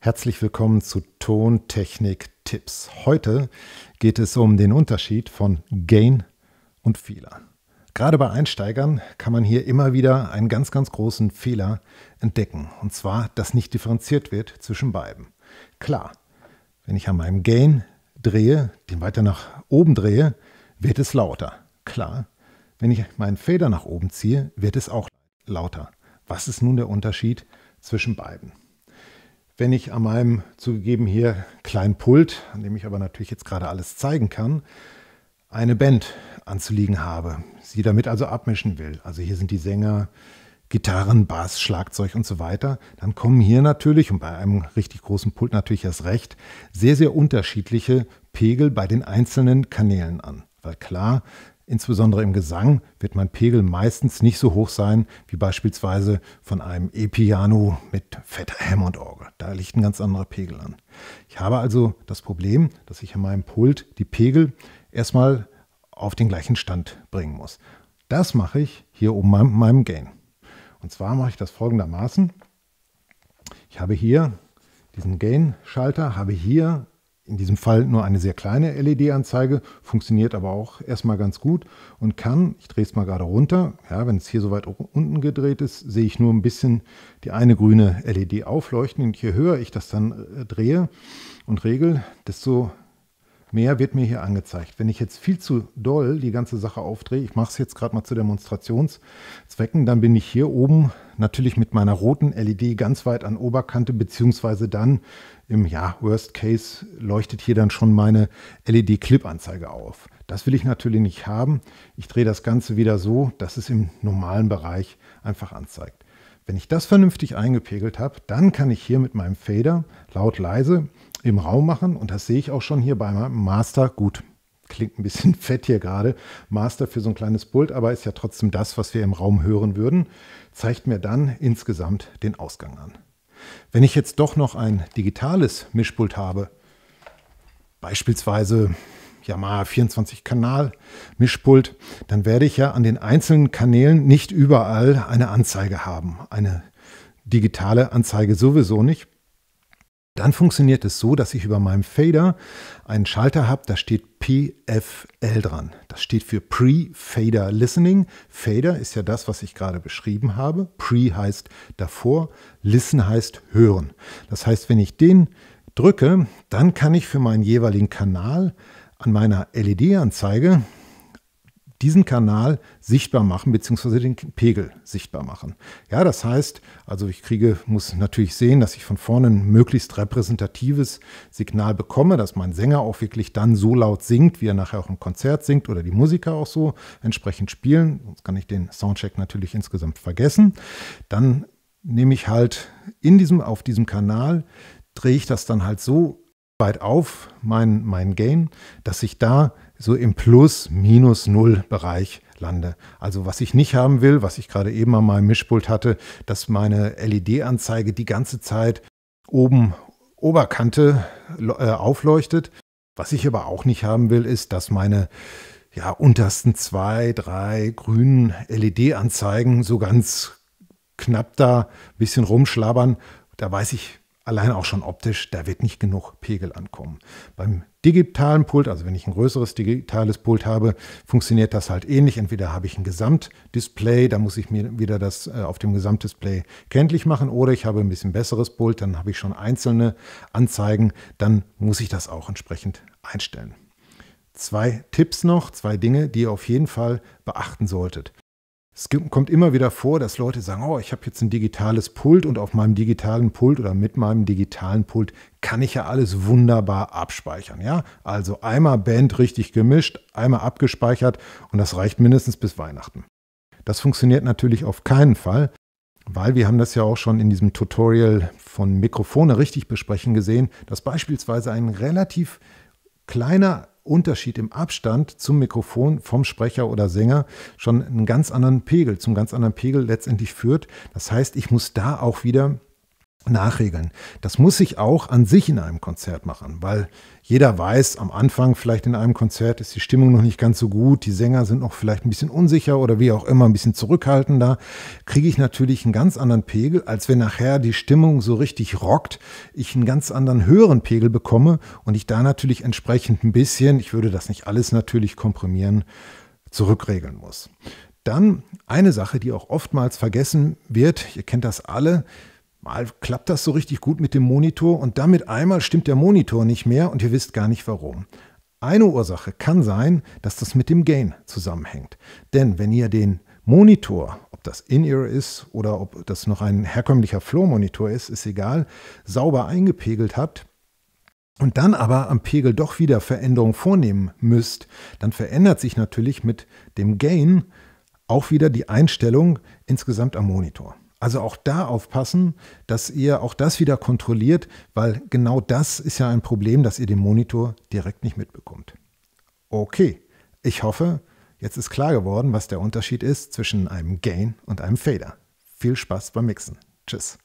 Herzlich willkommen zu Tontechnik Tipps. Heute geht es um den Unterschied von Gain und Fehler. Gerade bei Einsteigern kann man hier immer wieder einen ganz, ganz großen Fehler entdecken. Und zwar, dass nicht differenziert wird zwischen beiden. Klar, wenn ich an meinem Gain drehe, den weiter nach oben drehe, wird es lauter. Klar, wenn ich meinen Fader nach oben ziehe, wird es auch lauter. Was ist nun der Unterschied zwischen beiden? wenn ich an meinem zugegeben hier kleinen Pult, an dem ich aber natürlich jetzt gerade alles zeigen kann, eine Band anzuliegen habe, sie damit also abmischen will. Also hier sind die Sänger, Gitarren, Bass, Schlagzeug und so weiter, dann kommen hier natürlich und bei einem richtig großen Pult natürlich erst recht sehr, sehr unterschiedliche Pegel bei den einzelnen Kanälen an. Weil klar, Insbesondere im Gesang wird mein Pegel meistens nicht so hoch sein wie beispielsweise von einem E-Piano mit fetter Hammond-Orgel. Da liegt ein ganz anderer Pegel an. Ich habe also das Problem, dass ich an meinem Pult die Pegel erstmal auf den gleichen Stand bringen muss. Das mache ich hier oben an meinem Gain. Und zwar mache ich das folgendermaßen. Ich habe hier diesen Gain-Schalter, habe hier in diesem Fall nur eine sehr kleine LED-Anzeige, funktioniert aber auch erstmal ganz gut und kann, ich drehe es mal gerade runter, ja, wenn es hier so weit unten gedreht ist, sehe ich nur ein bisschen die eine grüne LED aufleuchten und je höher ich das dann äh, drehe und regel, desto mehr wird mir hier angezeigt. Wenn ich jetzt viel zu doll die ganze Sache aufdrehe, ich mache es jetzt gerade mal zu Demonstrationszwecken, dann bin ich hier oben natürlich mit meiner roten LED ganz weit an Oberkante, beziehungsweise dann im ja, Worst Case leuchtet hier dann schon meine LED-Clip-Anzeige auf. Das will ich natürlich nicht haben. Ich drehe das Ganze wieder so, dass es im normalen Bereich einfach anzeigt. Wenn ich das vernünftig eingepegelt habe, dann kann ich hier mit meinem Fader laut leise im Raum machen und das sehe ich auch schon hier bei meinem Master gut klingt ein bisschen fett hier gerade, Master für so ein kleines Pult, aber ist ja trotzdem das, was wir im Raum hören würden, zeigt mir dann insgesamt den Ausgang an. Wenn ich jetzt doch noch ein digitales Mischpult habe, beispielsweise Yamaha 24-Kanal-Mischpult, dann werde ich ja an den einzelnen Kanälen nicht überall eine Anzeige haben. Eine digitale Anzeige sowieso nicht. Dann funktioniert es so, dass ich über meinem Fader einen Schalter habe, da steht PFL dran. Das steht für Pre-Fader Listening. Fader ist ja das, was ich gerade beschrieben habe. Pre heißt davor, Listen heißt hören. Das heißt, wenn ich den drücke, dann kann ich für meinen jeweiligen Kanal an meiner LED-Anzeige diesen Kanal sichtbar machen, beziehungsweise den Pegel sichtbar machen. Ja, das heißt, also ich kriege, muss natürlich sehen, dass ich von vorne ein möglichst repräsentatives Signal bekomme, dass mein Sänger auch wirklich dann so laut singt, wie er nachher auch im Konzert singt oder die Musiker auch so entsprechend spielen. Sonst kann ich den Soundcheck natürlich insgesamt vergessen. Dann nehme ich halt in diesem, auf diesem Kanal, drehe ich das dann halt so weit auf, mein, mein Gain, dass ich da so im Plus, Minus Null Bereich lande. Also was ich nicht haben will, was ich gerade eben an meinem Mischpult hatte, dass meine LED-Anzeige die ganze Zeit oben Oberkante äh, aufleuchtet. Was ich aber auch nicht haben will, ist, dass meine ja, untersten zwei, drei grünen LED-Anzeigen so ganz knapp da ein bisschen rumschlabbern. Da weiß ich, allein auch schon optisch, da wird nicht genug Pegel ankommen. Beim digitalen Pult, also wenn ich ein größeres digitales Pult habe, funktioniert das halt ähnlich. Entweder habe ich ein Gesamtdisplay, da muss ich mir wieder das äh, auf dem Gesamtdisplay kenntlich machen, oder ich habe ein bisschen besseres Pult, dann habe ich schon einzelne Anzeigen, dann muss ich das auch entsprechend einstellen. Zwei Tipps noch, zwei Dinge, die ihr auf jeden Fall beachten solltet. Es kommt immer wieder vor, dass Leute sagen, oh, ich habe jetzt ein digitales Pult und auf meinem digitalen Pult oder mit meinem digitalen Pult kann ich ja alles wunderbar abspeichern. Ja? Also einmal Band richtig gemischt, einmal abgespeichert und das reicht mindestens bis Weihnachten. Das funktioniert natürlich auf keinen Fall, weil wir haben das ja auch schon in diesem Tutorial von Mikrofone richtig besprechen gesehen, dass beispielsweise ein relativ kleiner Unterschied im Abstand zum Mikrofon vom Sprecher oder Sänger schon einen ganz anderen Pegel, zum ganz anderen Pegel letztendlich führt. Das heißt, ich muss da auch wieder nachregeln. Das muss ich auch an sich in einem Konzert machen, weil jeder weiß, am Anfang vielleicht in einem Konzert ist die Stimmung noch nicht ganz so gut, die Sänger sind noch vielleicht ein bisschen unsicher oder wie auch immer, ein bisschen zurückhaltender, kriege ich natürlich einen ganz anderen Pegel, als wenn nachher die Stimmung so richtig rockt, ich einen ganz anderen höheren Pegel bekomme und ich da natürlich entsprechend ein bisschen, ich würde das nicht alles natürlich komprimieren, zurückregeln muss. Dann eine Sache, die auch oftmals vergessen wird, ihr kennt das alle, Mal klappt das so richtig gut mit dem Monitor und damit einmal stimmt der Monitor nicht mehr und ihr wisst gar nicht warum. Eine Ursache kann sein, dass das mit dem Gain zusammenhängt. Denn wenn ihr den Monitor, ob das In-Ear ist oder ob das noch ein herkömmlicher Flow-Monitor ist, ist egal, sauber eingepegelt habt, und dann aber am Pegel doch wieder Veränderungen vornehmen müsst, dann verändert sich natürlich mit dem Gain auch wieder die Einstellung insgesamt am Monitor. Also auch da aufpassen, dass ihr auch das wieder kontrolliert, weil genau das ist ja ein Problem, dass ihr den Monitor direkt nicht mitbekommt. Okay, ich hoffe, jetzt ist klar geworden, was der Unterschied ist zwischen einem Gain und einem Fader. Viel Spaß beim Mixen. Tschüss.